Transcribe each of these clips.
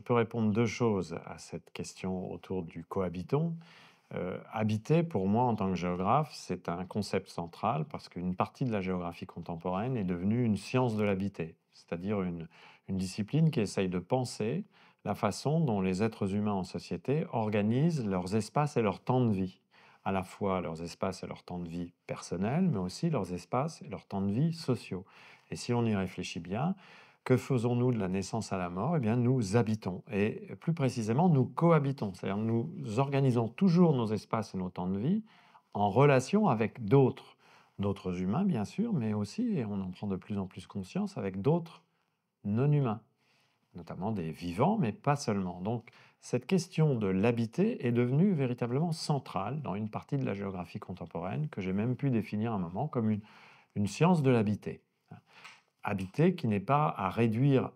peux répondre deux choses à cette question autour du cohabitant. Euh, habiter, pour moi, en tant que géographe, c'est un concept central parce qu'une partie de la géographie contemporaine est devenue une science de l'habiter, c'est-à-dire une, une, discipline qui essaye de penser la façon dont les êtres humains en société organisent leurs espaces et leurs temps de vie, à la fois leurs espaces et leurs temps de vie personnels, mais aussi leurs espaces et leurs temps de vie sociaux. Et si on y réfléchit bien, que faisons-nous de la naissance à la mort Eh bien, nous habitons, et plus précisément, nous cohabitons, c'est-à-dire nous organisons toujours nos espaces et nos temps de vie en relation avec d'autres, d'autres humains bien sûr, mais aussi, et on en prend de plus en plus conscience, avec d'autres non-humains, notamment des vivants, mais pas seulement. Donc, cette question de l'habiter est devenue véritablement centrale dans une partie de la géographie contemporaine que j'ai même pu définir à un moment comme une, une science de l'habiter habiter qui n'est pas à réduire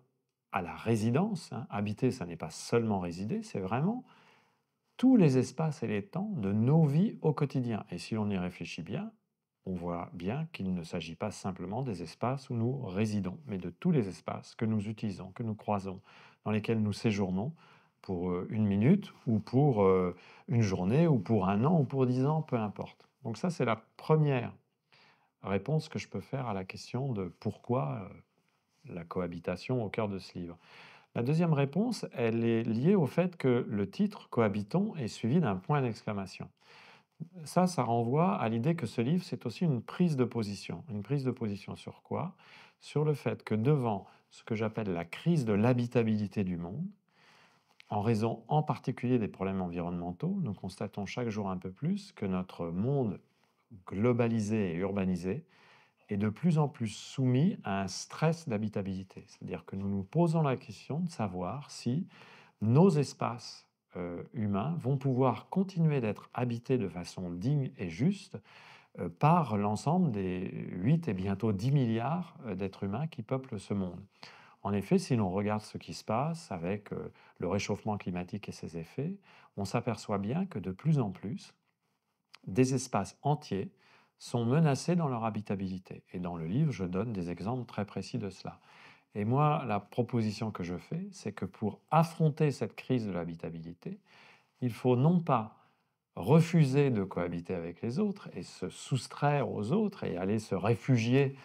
à la résidence. Hein. Habiter, ça n'est pas seulement résider, c'est vraiment tous les espaces et les temps de nos vies au quotidien. Et si l'on y réfléchit bien, on voit bien qu'il ne s'agit pas simplement des espaces où nous résidons, mais de tous les espaces que nous utilisons, que nous croisons, dans lesquels nous séjournons pour euh, une minute ou pour euh, une journée ou pour un an ou pour dix ans, peu importe. Donc ça, c'est la première réponse que je peux faire à la question de pourquoi euh, la cohabitation au cœur de ce livre. La deuxième réponse, elle est liée au fait que le titre Cohabitons est suivi d'un point d'exclamation. Ça, ça renvoie à l'idée que ce livre, c'est aussi une prise de position. Une prise de position sur quoi Sur le fait que devant ce que j'appelle la crise de l'habitabilité du monde, en raison en particulier des problèmes environnementaux, nous constatons chaque jour un peu plus que notre monde globalisé et urbanisé est de plus en plus soumis à un stress d'habitabilité. C'est-à-dire que nous nous posons la question de savoir si nos espaces euh, humains vont pouvoir continuer d'être habités de façon digne et juste euh, par l'ensemble des 8 et bientôt 10 milliards euh, d'êtres humains qui peuplent ce monde. En effet, si l'on regarde ce qui se passe avec le réchauffement climatique et ses effets, on s'aperçoit bien que de plus en plus, des espaces entiers sont menacés dans leur habitabilité. Et dans le livre, je donne des exemples très précis de cela. Et moi, la proposition que je fais, c'est que pour affronter cette crise de l'habitabilité, il faut non pas refuser de cohabiter avec les autres et se soustraire aux autres et aller se réfugier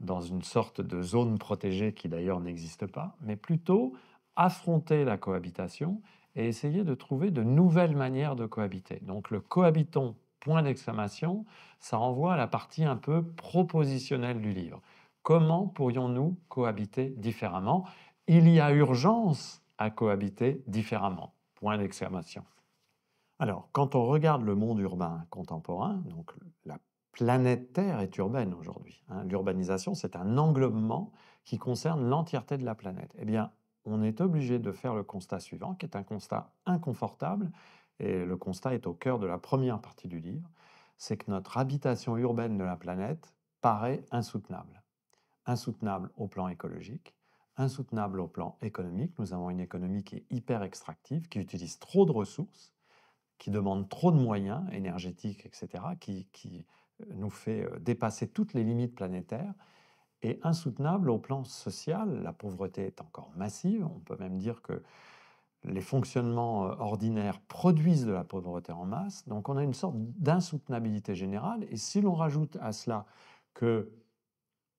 dans une sorte de zone protégée qui d'ailleurs n'existe pas, mais plutôt affronter la cohabitation et essayer de trouver de nouvelles manières de cohabiter. Donc le cohabitons point d'exclamation, ça renvoie à la partie un peu propositionnelle du livre. Comment pourrions-nous cohabiter différemment Il y a urgence à cohabiter différemment. Point d'exclamation. Alors, quand on regarde le monde urbain contemporain, donc la planète Terre est urbaine aujourd'hui. Hein, l'urbanisation, c'est un englobement qui concerne l'entièreté de la planète. Eh bien, on est obligé de faire le constat suivant, qui est un constat inconfortable, et le constat est au cœur de la première partie du livre, c'est que notre habitation urbaine de la planète paraît insoutenable. Insoutenable au plan écologique, insoutenable au plan économique. Nous avons une économie qui est hyper extractive, qui utilise trop de ressources, qui demande trop de moyens énergétiques, etc., qui, qui euh, nous fait euh, dépasser toutes les limites planétaires et insoutenable au plan social. La pauvreté est encore massive. On peut même dire que les fonctionnements euh, ordinaires produisent de la pauvreté en masse. Donc on a une sorte d'insoutenabilité générale. Et si l'on rajoute à cela que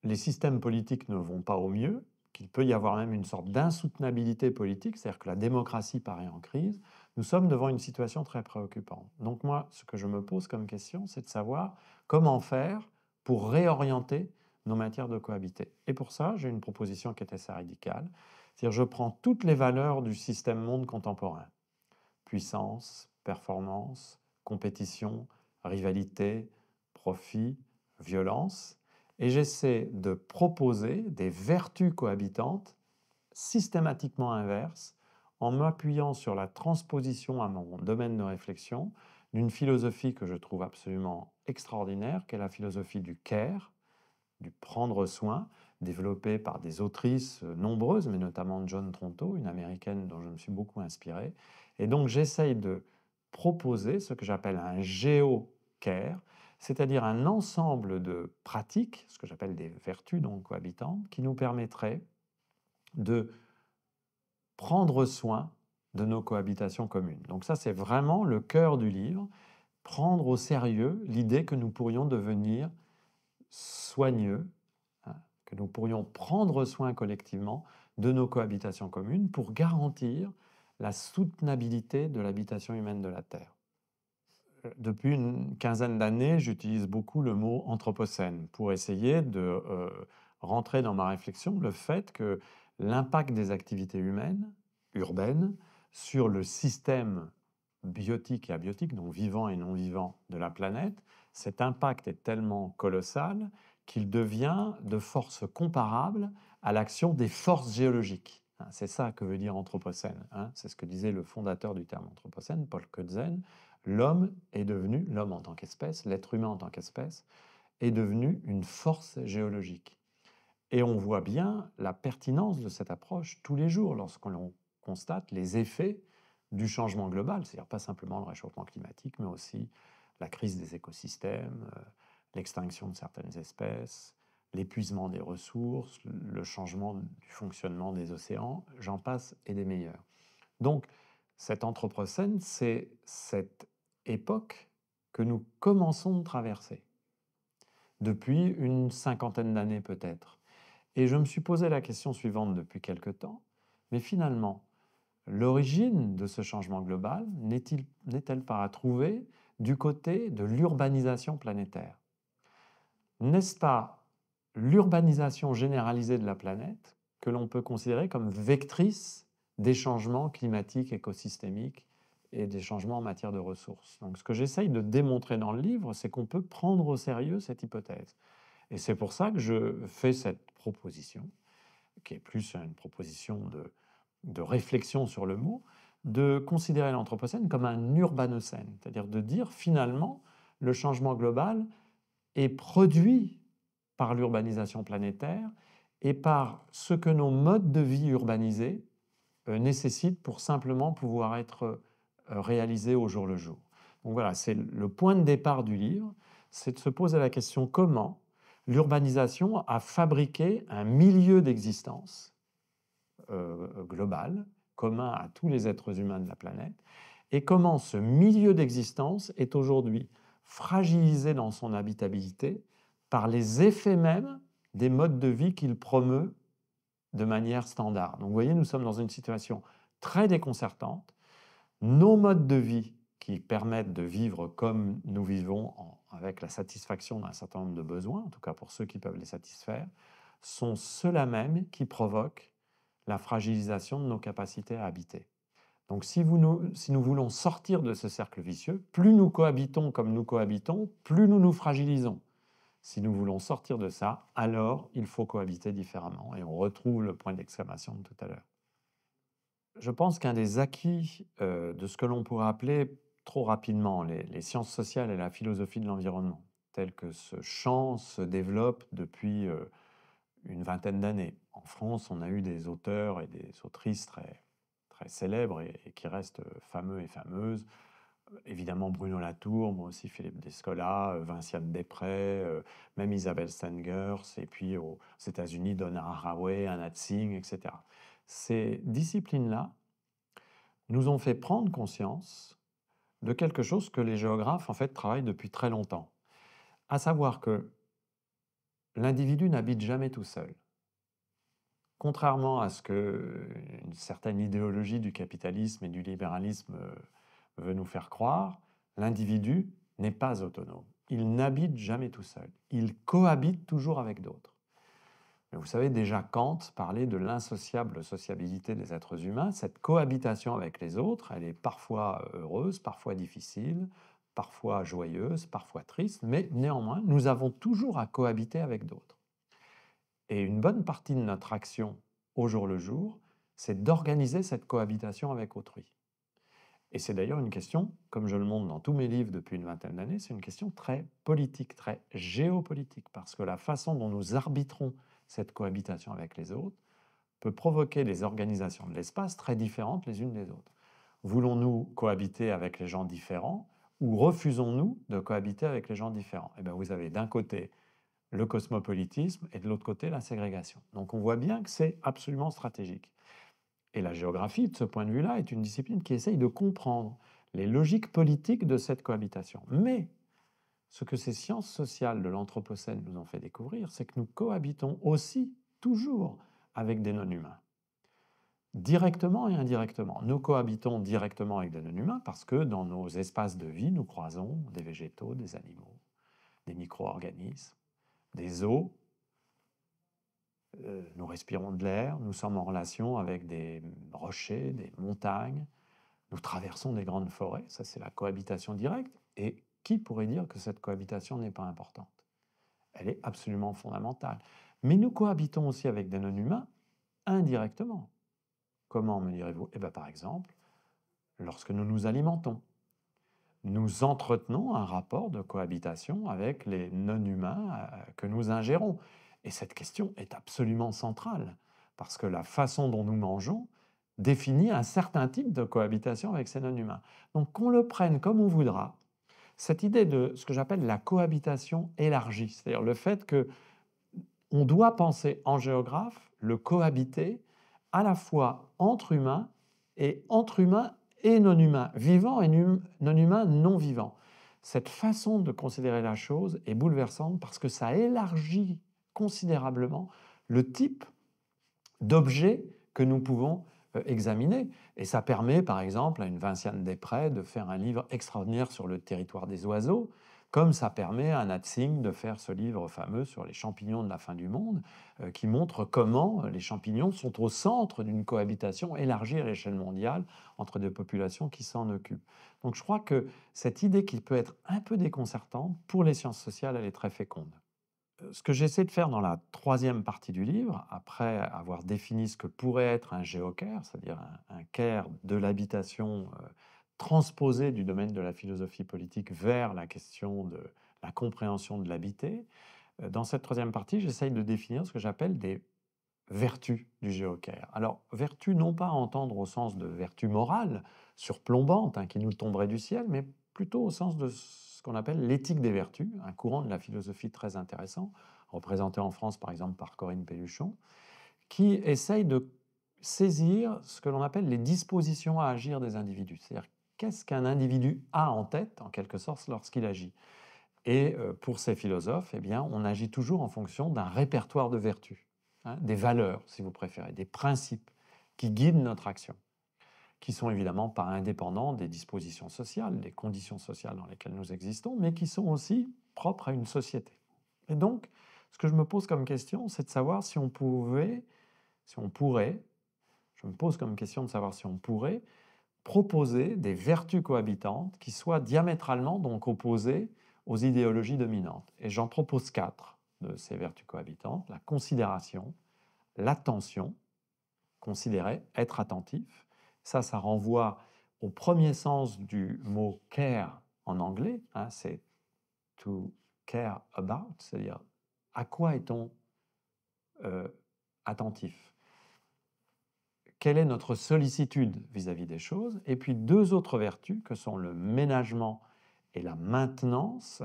les systèmes politiques ne vont pas au mieux, qu'il peut y avoir même une sorte d'insoutenabilité politique, c'est-à-dire que la démocratie paraît en crise, nous sommes devant une situation très préoccupante. Donc moi, ce que je me pose comme question, c'est de savoir comment faire pour réorienter nos matières de cohabiter. Et pour ça, j'ai une proposition qui est assez radicale, c'est-à-dire, je prends toutes les valeurs du système monde contemporain. Puissance, performance, compétition, rivalité, profit, violence, et j'essaie de proposer des vertus cohabitantes systématiquement inverses en m'appuyant sur la transposition à mon domaine de réflexion d'une philosophie que je trouve absolument extraordinaire, qui est la philosophie du care, du prendre soin, développé par des autrices euh, nombreuses, mais notamment John Tronto, une américaine dont je me suis beaucoup inspiré. Et donc j'essaye de proposer ce que j'appelle un géo-care, c'est-à-dire un ensemble de pratiques, ce que j'appelle des vertus donc cohabitantes, qui nous permettraient de prendre soin de nos cohabitations communes. Donc ça, c'est vraiment le cœur du livre, prendre au sérieux l'idée que nous pourrions devenir soigneux que nous pourrions prendre soin collectivement de nos cohabitations communes pour garantir la soutenabilité de l'habitation humaine de la Terre. Euh, depuis une quinzaine d'années, j'utilise beaucoup le mot anthropocène pour essayer de euh, rentrer dans ma réflexion le fait que l'impact des activités humaines, urbaines, sur le système biotique et abiotique, donc vivant et non vivant de la planète, cet impact est tellement colossal qu'il devient de force comparable à l'action des forces géologiques. Hein, c'est ça que veut dire anthropocène. Hein. C'est ce que disait le fondateur du terme anthropocène, Paul Codzen. L'homme est devenu, l'homme en tant qu'espèce, l'être humain en tant qu'espèce, est devenu une force géologique. Et on voit bien la pertinence de cette approche tous les jours lorsqu'on constate les effets du changement global, c'est-à-dire pas simplement le réchauffement climatique, mais aussi la crise des écosystèmes, euh, l'extinction de certaines espèces, l'épuisement des ressources, le changement du fonctionnement des océans, j'en passe et des meilleurs. Donc, cet Anthropocène, c'est cette époque que nous commençons de traverser, depuis une cinquantaine d'années peut-être. Et je me suis posé la question suivante depuis quelque temps, mais finalement, l'origine de ce changement global n'est-elle pas à trouver du côté de l'urbanisation planétaire n'est-ce pas l'urbanisation généralisée de la planète que l'on peut considérer comme vectrice des changements climatiques, écosystémiques et des changements en matière de ressources. Donc ce que j'essaye de démontrer dans le livre, c'est qu'on peut prendre au sérieux cette hypothèse. Et c'est pour ça que je fais cette proposition, qui est plus une proposition de, de réflexion sur le mot, de considérer l'Anthropocène comme un urbanocène, c'est-à-dire de dire finalement le changement global, est produit par l'urbanisation planétaire et par ce que nos modes de vie urbanisés euh, nécessitent pour simplement pouvoir être euh, réalisés au jour le jour. Donc voilà, c'est le point de départ du livre, c'est de se poser la question comment l'urbanisation a fabriqué un milieu d'existence euh, global, commun à tous les êtres humains de la planète, et comment ce milieu d'existence est aujourd'hui fragilisé dans son habitabilité par les effets mêmes des modes de vie qu'il promeut de manière standard. Donc vous voyez, nous sommes dans une situation très déconcertante. Nos modes de vie qui permettent de vivre comme nous vivons avec la satisfaction d'un certain nombre de besoins, en tout cas pour ceux qui peuvent les satisfaire, sont ceux-là même qui provoquent la fragilisation de nos capacités à habiter. Donc si, nous, voulons sortir de ce cercle vicieux, plus nous cohabitons comme nous cohabitons, plus nous nous fragilisons. Si nous voulons sortir de ça, alors il faut cohabiter différemment. Et on retrouve le point d'exclamation de tout à l'heure. Je pense qu'un des acquis euh, de ce que l'on pourrait appeler trop rapidement les, sciences sociales et la philosophie de l'environnement, tel que ce champ se développe depuis euh, une vingtaine d'années. En France, on a eu des auteurs et des autrices très très célèbre et, qui reste euh, fameux et fameuses. Évidemment, Bruno Latour, moi aussi Philippe Descola, euh, Vinciane Després, euh, même Isabelle Stengers, et puis aux États-Unis, Donna Haraway, Anna Tsing, etc. Ces disciplines-là nous ont fait prendre conscience de quelque chose que les géographes, en fait, travaillent depuis très longtemps. À savoir que l'individu n'habite jamais tout seul contrairement à ce que euh, une certaine idéologie du capitalisme et du libéralisme euh, veut nous faire croire, l'individu n'est pas autonome. Il n'habite jamais tout seul. Il cohabite toujours avec d'autres. vous savez, déjà Kant parlait de l'insociable sociabilité des êtres humains. Cette cohabitation avec les autres, elle est parfois euh, heureuse, parfois difficile, parfois joyeuse, parfois triste, mais néanmoins, nous avons toujours à cohabiter avec d'autres. Et une bonne partie de notre action au jour le jour, c'est d'organiser cette cohabitation avec autrui. Et c'est d'ailleurs une question, comme je le montre dans tous mes livres depuis une vingtaine d'années, c'est une question très politique, très géopolitique, parce que la façon dont nous arbitrons cette cohabitation avec les autres peut provoquer des organisations de l'espace très différentes les unes des autres. Voulons-nous cohabiter avec les gens différents ou refusons-nous de cohabiter avec les gens différents Eh bien, vous avez d'un côté le cosmopolitisme et de l'autre côté la ségrégation. Donc on voit bien que c'est absolument stratégique. Et la géographie, de ce point de vue-là, est une discipline qui essaye de comprendre les logiques politiques de cette cohabitation. Mais ce que ces sciences sociales de l'Anthropocène nous ont fait découvrir, c'est que nous cohabitons aussi, toujours, avec des non-humains. Directement et indirectement. Nous cohabitons directement avec des non-humains parce que dans nos espaces de vie, nous croisons des végétaux, des animaux, des micro-organismes des eaux, euh, nous respirons de l'air, nous sommes en relation avec des rochers, des montagnes, nous traversons des grandes forêts, ça c'est la cohabitation directe, et qui pourrait dire que cette cohabitation n'est pas importante Elle est absolument fondamentale. Mais nous cohabitons aussi avec des non-humains indirectement. Comment me direz-vous Eh bien par exemple, lorsque nous nous alimentons nous entretenons un rapport de cohabitation avec les non-humains euh, que nous ingérons. Et cette question est absolument centrale, parce que la façon dont nous mangeons définit un certain type de cohabitation avec ces non-humains. Donc qu'on le prenne comme on voudra, cette idée de ce que j'appelle la cohabitation élargie, c'est-à-dire le fait que on doit penser en géographe le cohabiter à la fois entre humains et entre humains et non humains vivant et non humain non vivant. Cette façon de considérer la chose est bouleversante parce que ça élargit considérablement le type d'objets que nous pouvons euh, examiner. Et ça permet, par exemple, à une Vinciane Després de faire un livre extraordinaire sur le territoire des oiseaux, comme ça permet à Natsing de faire ce livre fameux sur les champignons de la fin du monde, euh, qui montre comment les champignons sont au centre d'une cohabitation élargie à l'échelle mondiale entre des populations qui s'en occupent. Donc je crois que cette idée qui peut être un peu déconcertante, pour les sciences sociales, elle est très féconde. Euh, ce que j'essaie de faire dans la troisième partie du livre, après avoir défini ce que pourrait être un géocaire, c'est-à-dire un, caire de l'habitation euh, transposé du domaine de la philosophie politique vers la question de la compréhension de l'habité. Euh, dans cette troisième partie, j'essaye de définir ce que j'appelle des vertus du géocaire. Alors, vertus, non pas à entendre au sens de vertus morale, surplombante, hein, qui nous tomberaient du ciel, mais plutôt au sens de ce qu'on appelle l'éthique des vertus, un courant de la philosophie très intéressant, représenté en France par exemple par Corinne Pelluchon, qui essaye de saisir ce que l'on appelle les dispositions à agir des individus. C'est-à-dire qu'est-ce qu'un individu a en tête, en quelque sorte, lorsqu'il agit. Et euh, pour ces philosophes, eh bien, on agit toujours en fonction d'un répertoire de vertus, hein, des valeurs, si vous préférez, des principes qui guident notre action, qui sont évidemment pas indépendants des dispositions sociales, des conditions sociales dans lesquelles nous existons, mais qui sont aussi propres à une société. Et donc, ce que je me pose comme question, c'est de savoir si on pouvait, si on pourrait, je me pose comme question de savoir si on pourrait proposer des vertus cohabitantes qui soient diamétralement donc opposées aux idéologies dominantes. Et j'en propose quatre de ces vertus cohabitantes. La considération, l'attention, considérer, être attentif. Ça, ça renvoie au premier sens du mot care en anglais. Hein, c'est to care about, c'est-à-dire à quoi est-on euh, attentif quelle est notre sollicitude vis-à-vis des choses, et puis deux autres vertus que sont le ménagement et la maintenance,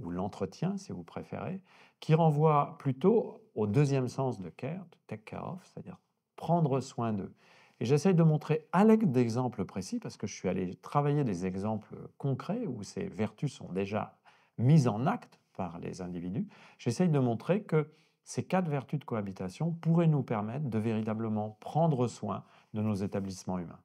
ou l'entretien si vous préférez, qui renvoient plutôt au deuxième sens de care, de take care of, c'est-à-dire prendre soin d'eux. Et j'essaye de montrer avec des d'exemples précis, parce que je suis allé travailler des exemples concrets où ces vertus sont déjà mises en acte par les individus, j'essaye de montrer que ces quatre vertus de cohabitation pourraient nous permettre de véritablement prendre soin de nos établissements humains.